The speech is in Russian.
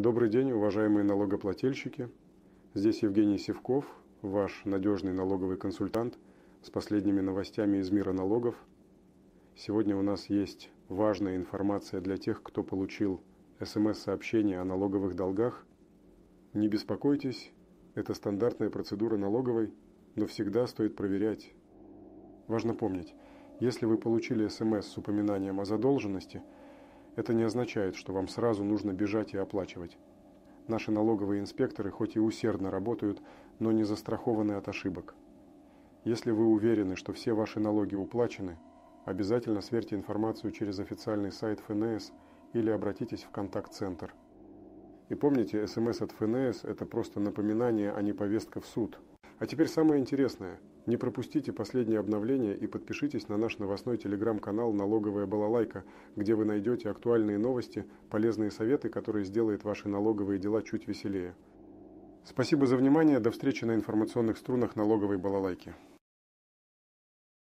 Добрый день, уважаемые налогоплательщики. Здесь Евгений Севков, ваш надежный налоговый консультант с последними новостями из мира налогов. Сегодня у нас есть важная информация для тех, кто получил СМС-сообщение о налоговых долгах. Не беспокойтесь, это стандартная процедура налоговой, но всегда стоит проверять. Важно помнить, если вы получили СМС с упоминанием о задолженности – это не означает, что вам сразу нужно бежать и оплачивать. Наши налоговые инспекторы хоть и усердно работают, но не застрахованы от ошибок. Если вы уверены, что все ваши налоги уплачены, обязательно сверьте информацию через официальный сайт ФНС или обратитесь в контакт-центр. И помните, смс от ФНС – это просто напоминание, а не повестка в суд – а теперь самое интересное. Не пропустите последние обновления и подпишитесь на наш новостной телеграм-канал «Налоговая балалайка», где вы найдете актуальные новости, полезные советы, которые сделают ваши налоговые дела чуть веселее. Спасибо за внимание. До встречи на информационных струнах налоговой балалайки.